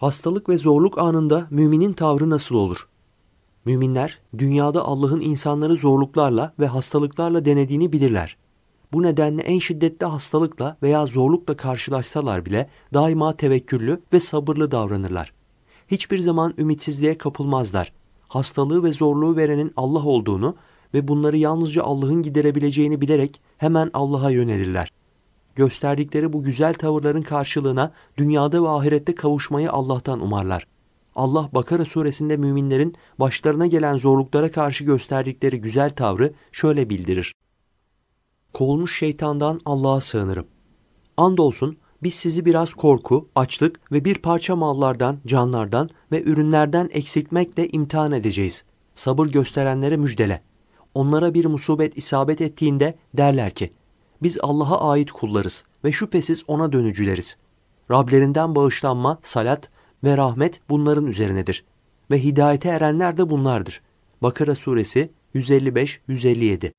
Hastalık ve zorluk anında müminin tavrı nasıl olur? Müminler dünyada Allah'ın insanları zorluklarla ve hastalıklarla denediğini bilirler. Bu nedenle en şiddetli hastalıkla veya zorlukla karşılaşsalar bile daima tevekküllü ve sabırlı davranırlar. Hiçbir zaman ümitsizliğe kapılmazlar. Hastalığı ve zorluğu verenin Allah olduğunu ve bunları yalnızca Allah'ın giderebileceğini bilerek hemen Allah'a yönelirler gösterdikleri bu güzel tavırların karşılığına dünyada ve ahirette kavuşmayı Allah'tan umarlar. Allah Bakara suresinde müminlerin başlarına gelen zorluklara karşı gösterdikleri güzel tavrı şöyle bildirir. Kovulmuş şeytandan Allah'a sığınırım. Andolsun biz sizi biraz korku, açlık ve bir parça mallardan, canlardan ve ürünlerden eksiltmekle imtihan edeceğiz. Sabır gösterenlere müjdele. Onlara bir musibet isabet ettiğinde derler ki, biz Allah'a ait kullarız ve şüphesiz ona dönücüleriz. Rablerinden bağışlanma, salat ve rahmet bunların üzerinedir. Ve hidayete erenler de bunlardır. Bakara suresi 155-157